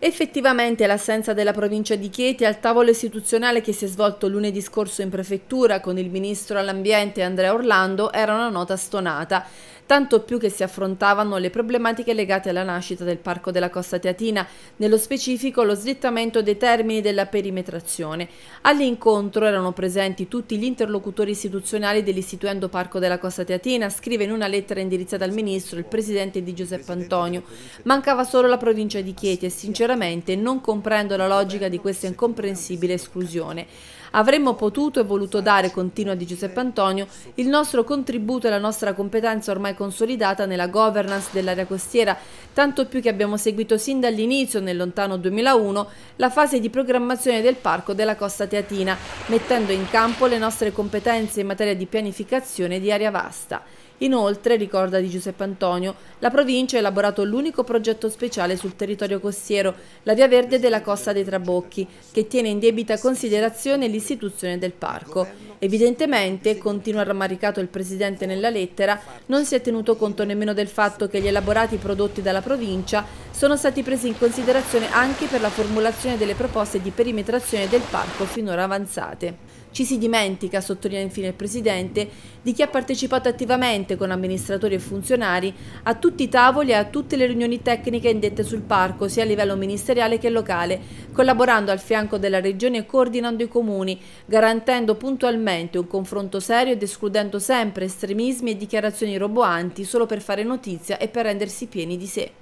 Effettivamente l'assenza della provincia di Chieti al tavolo istituzionale che si è svolto lunedì scorso in prefettura con il ministro all'ambiente Andrea Orlando era una nota stonata, tanto più che si affrontavano le problematiche legate alla nascita del Parco della Costa Teatina, nello specifico lo slittamento dei termini della perimetrazione. All'incontro erano presenti tutti gli interlocutori istituzionali dell'istituendo Parco della Costa Teatina, scrive in una lettera indirizzata al ministro il presidente di Giuseppe Antonio. Mancava solo la provincia di Chieti e sinceramente sinceramente non comprendo la logica di questa incomprensibile esclusione. Avremmo potuto e voluto dare, continua di Giuseppe Antonio, il nostro contributo e la nostra competenza ormai consolidata nella governance dell'area costiera, tanto più che abbiamo seguito sin dall'inizio, nel lontano 2001, la fase di programmazione del parco della costa teatina, mettendo in campo le nostre competenze in materia di pianificazione di area vasta. Inoltre, ricorda di Giuseppe Antonio, la provincia ha elaborato l'unico progetto speciale sul territorio costiero, la Via Verde della Costa dei Trabocchi, che tiene in debita considerazione l'istituzione del parco. Evidentemente, continua rammaricato il Presidente nella lettera, non si è tenuto conto nemmeno del fatto che gli elaborati prodotti dalla provincia sono stati presi in considerazione anche per la formulazione delle proposte di perimetrazione del parco finora avanzate. Ci si dimentica, sottolinea infine il Presidente, di chi ha partecipato attivamente direttamente con amministratori e funzionari a tutti i tavoli e a tutte le riunioni tecniche indette sul parco, sia a livello ministeriale che locale, collaborando al fianco della Regione e coordinando i comuni, garantendo puntualmente un confronto serio ed escludendo sempre estremismi e dichiarazioni roboanti solo per fare notizia e per rendersi pieni di sé.